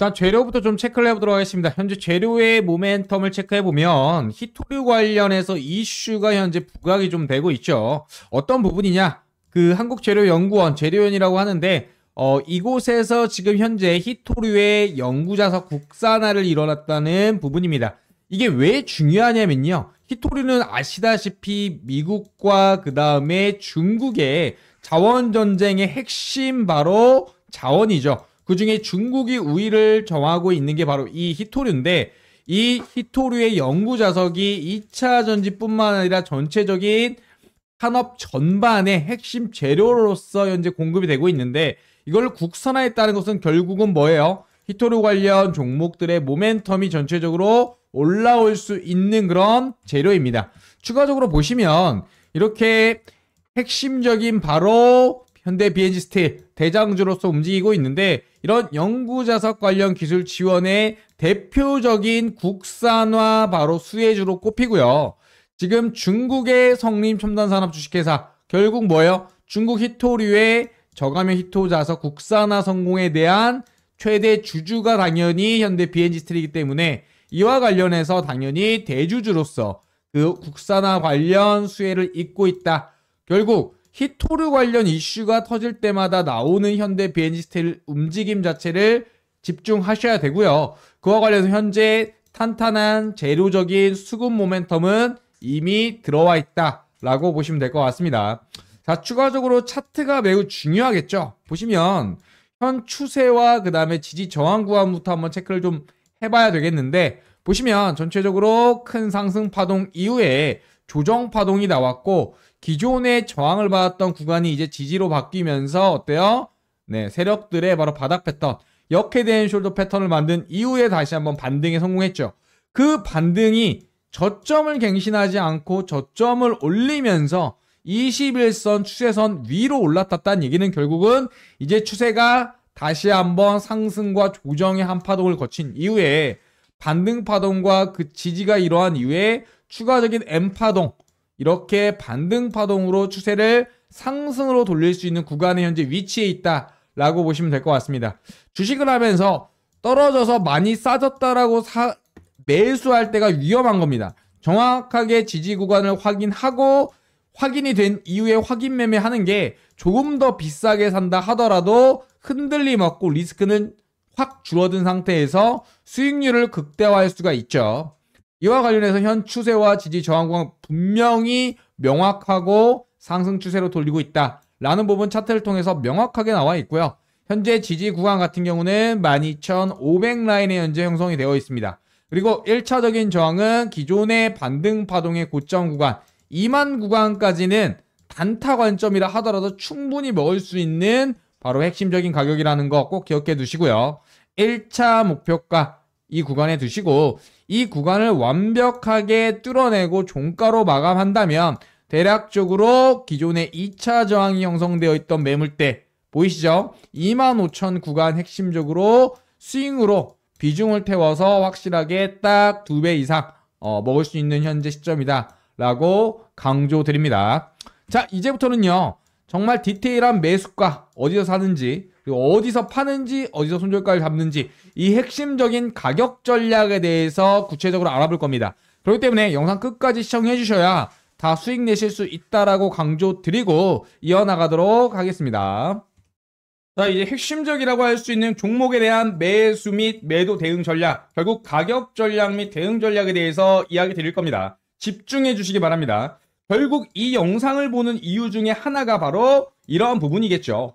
일단 재료부터 좀 체크를 해보도록 하겠습니다. 현재 재료의 모멘텀을 체크해보면 히토류 관련해서 이슈가 현재 부각이 좀 되고 있죠. 어떤 부분이냐? 그 한국재료연구원, 재료연이라고 하는데 어, 이곳에서 지금 현재 히토류의 연구자석 국산화를 일어났다는 부분입니다. 이게 왜 중요하냐면요. 히토류는 아시다시피 미국과 그 다음에 중국의 자원전쟁의 핵심 바로 자원이죠. 그중에 중국이 우위를 정하고 있는 게 바로 이 히토류인데 이 히토류의 연구 자석이 2차 전지뿐만 아니라 전체적인 산업 전반의 핵심 재료로서 현재 공급이 되고 있는데 이걸 국산화했다는 것은 결국은 뭐예요? 히토류 관련 종목들의 모멘텀이 전체적으로 올라올 수 있는 그런 재료입니다. 추가적으로 보시면 이렇게 핵심적인 바로 현대 비엔지 스틸 대장주로서 움직이고 있는데 이런 연구자석 관련 기술 지원의 대표적인 국산화 바로 수혜주로 꼽히고요. 지금 중국의 성림 첨단산업 주식회사 결국 뭐예요? 중국 히토류의 저가면 히토자석 국산화 성공에 대한 최대 주주가 당연히 현대 비 n 지스틸이기 때문에 이와 관련해서 당연히 대주주로서 그 국산화 관련 수혜를 입고 있다. 결국 히토르 관련 이슈가 터질 때마다 나오는 현대 비엔지 스텔 움직임 자체를 집중하셔야 되고요. 그와 관련해서 현재 탄탄한 재료적인 수급 모멘텀은 이미 들어와 있다라고 보시면 될 것 같습니다. 자, 추가적으로 차트가 매우 중요하겠죠. 보시면 현 추세와 그 다음에 지지 저항 구간부터 한번 체크를 좀 해봐야 되겠는데 보시면 전체적으로 큰 상승 파동 이후에 조정 파동이 나왔고 기존의 저항을 받았던 구간이 이제 지지로 바뀌면서 어때요? 네, 세력들의 바로 바닥 패턴, 역헤된 숄더 패턴을 만든 이후에 다시 한번 반등에 성공했죠. 그 반등이 저점을 갱신하지 않고 저점을 올리면서 21선 추세선 위로 올라탔다는 얘기는 결국은 이제 추세가 다시 한번 상승과 조정의 한 파동을 거친 이후에 반등 파동과 그 지지가 이러한 이후에 추가적인 엠파동 이렇게 반등파동으로 추세를 상승으로 돌릴 수 있는 구간에 현재 위치에 있다라고 보시면 될 것 같습니다. 주식을 하면서 떨어져서 많이 싸졌다라고 사, 매수할 때가 위험한 겁니다. 정확하게 지지 구간을 확인하고 확인이 된 이후에 확인 매매하는 게 조금 더 비싸게 산다 하더라도 흔들림 없고 리스크는 확 줄어든 상태에서 수익률을 극대화할 수가 있죠. 이와 관련해서 현 추세와 지지 저항 구간 분명히 명확하고 상승 추세로 돌리고 있다. 라는 부분 차트를 통해서 명확하게 나와 있고요. 현재 지지 구간 같은 경우는 12,500라인의 현재 형성이 되어 있습니다. 그리고 1차적인 저항은 기존의 반등 파동의 고점 구간 2만 구간까지는 단타 관점이라 하더라도 충분히 먹을 수 있는 바로 핵심적인 가격이라는 거 꼭 기억해 두시고요. 1차 목표가 이 구간에 두시고 이 구간을 완벽하게 뚫어내고 종가로 마감한다면 대략적으로 기존의 2차 저항이 형성되어 있던 매물대 보이시죠? 25,000 구간 핵심적으로 스윙으로 비중을 태워서 확실하게 딱 두 배 이상 어, 먹을 수 있는 현재 시점이다 라고 강조드립니다 자 이제부터는요 정말 디테일한 매수과 어디서 사는지 그리고 어디서 파는지 어디서 손절가를 잡는지 이 핵심적인 가격 전략에 대해서 구체적으로 알아볼 겁니다. 그렇기 때문에 영상 끝까지 시청해 주셔야 다 수익 내실 수 있다라고 강조드리고 이어나가도록 하겠습니다. 자 이제 핵심적이라고 할 수 있는 종목에 대한 매수 및 매도 대응 전략 결국 가격 전략 및 대응 전략에 대해서 이야기 드릴 겁니다. 집중해 주시기 바랍니다. 결국 이 영상을 보는 이유 중에 하나가 바로 이러한 부분이겠죠.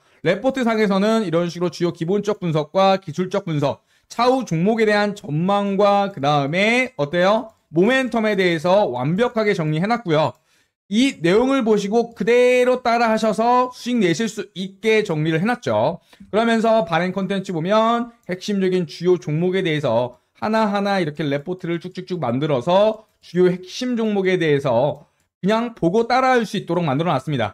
레포트 상에서는 이런 식으로 주요 기본적 분석과 기술적 분석, 차후 종목에 대한 전망과 그 다음에 어때요? 모멘텀에 대해서 완벽하게 정리해놨고요. 이 내용을 보시고 그대로 따라 하셔서 수익 내실 수 있게 정리를 해놨죠. 그러면서 발행 컨텐츠 보면 핵심적인 주요 종목에 대해서 하나하나 이렇게 레포트를 쭉쭉쭉 만들어서 주요 핵심 종목에 대해서 그냥 보고 따라할 수 있도록 만들어 놨습니다.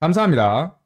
감사합니다.